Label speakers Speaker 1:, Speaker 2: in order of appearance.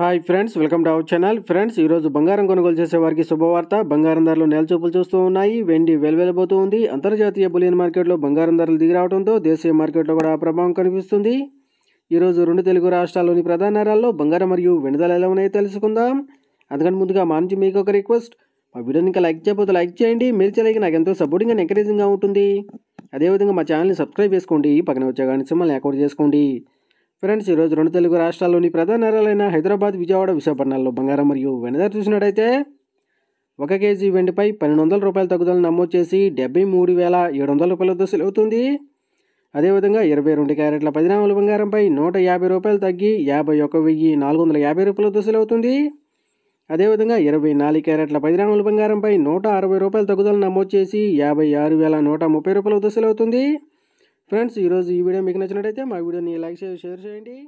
Speaker 1: hi friends welcome to our channel friends ఈరోజు బంగారం కొనుగోలు చేసే వారికి శుభవార్త బంగారం ధరలు చూపులు చూస్తూ ఉన్నాయి వెండి వెలువెలబోతూ ఉంది అంతర్జాతీయ బులియన్ మార్కెట్లో బంగారం ధరలు దిగిరావడంతో దేశీయ మార్కెట్లో కూడా ప్రభావం కనిపిస్తుంది ఈరోజు రెండు తెలుగు రాష్ట్రాల్లోని ప్రధాన నగరాల్లో బంగారం మరియు వెండి ఎలా ఉన్నాయో తెలుసుకుందాం అందుకని ముందుగా మా నుంచి మీకు ఒక రిక్వెస్ట్ మా వీడియోని ఇంకా లైక్ చేయకపోతే లైక్ చేయండి మీరు చేయలేక నాకు ఎంతో సపోర్టింగ్ అండ్ ఎంకరేజింగ్గా ఉంటుంది అదేవిధంగా మా ఛానల్ని సబ్స్క్రైబ్ చేసుకోండి పక్కన వచ్చే కానీ మిమ్మల్ని యాక్టివేట్ చేసుకోండి ఫ్రెండ్స్ ఈరోజు రెండు తెలుగు రాష్ట్రాల్లోని ప్రధాన నగరాలైన హైదరాబాద్ విజయవాడ విశాఖపట్నంలో బంగారం మరియు వెనదర చూసినట్టయితే ఒక కేజీ వెండిపై పన్నెండు వందల రూపాయల తగ్గుదలను నమోదు చేసి డెబ్బై మూడు వేల ఏడు వందల రూపాయలతో సెలవుతుంది అదేవిధంగా ఇరవై రెండు క్యారెట్ల పది బంగారంపై నూట యాభై రూపాయలు తగ్గి యాభై ఒక వెయ్యి నాలుగు వందల యాభై రూపాయలతో సెలవుతుంది అదేవిధంగా ఇరవై నాలుగు క్యారెట్ల పది బంగారంపై నూట అరవై రూపాయల తగ్గుదలను నమోదు చేసి యాభై ఆరు వేల నూట ముప్పై రూపాయలతో సెలవుతుంది ఫ్రెండ్స్ ఈరోజు ఈ వీడియో మీకు నచ్చినట్టయితే మా వీడియోని లైక్ చేసి షేర్ చేయండి